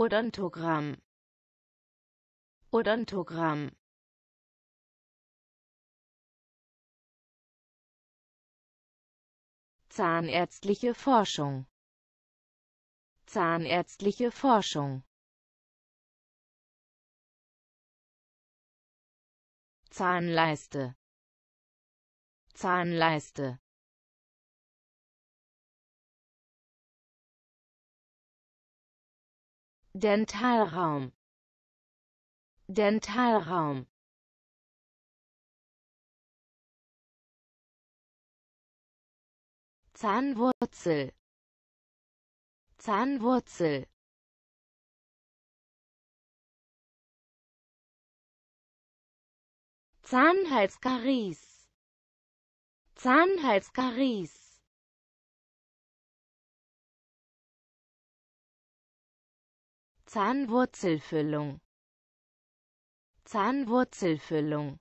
Odontogramm Odontogramm Zahnärztliche Forschung Zahnärztliche Forschung Zahnleiste Zahnleiste Dentalraum Dentalraum Zahnwurzel Zahnwurzel Zahnhalskaries Zahnhalskaries Zahnwurzelfüllung Zahnwurzelfüllung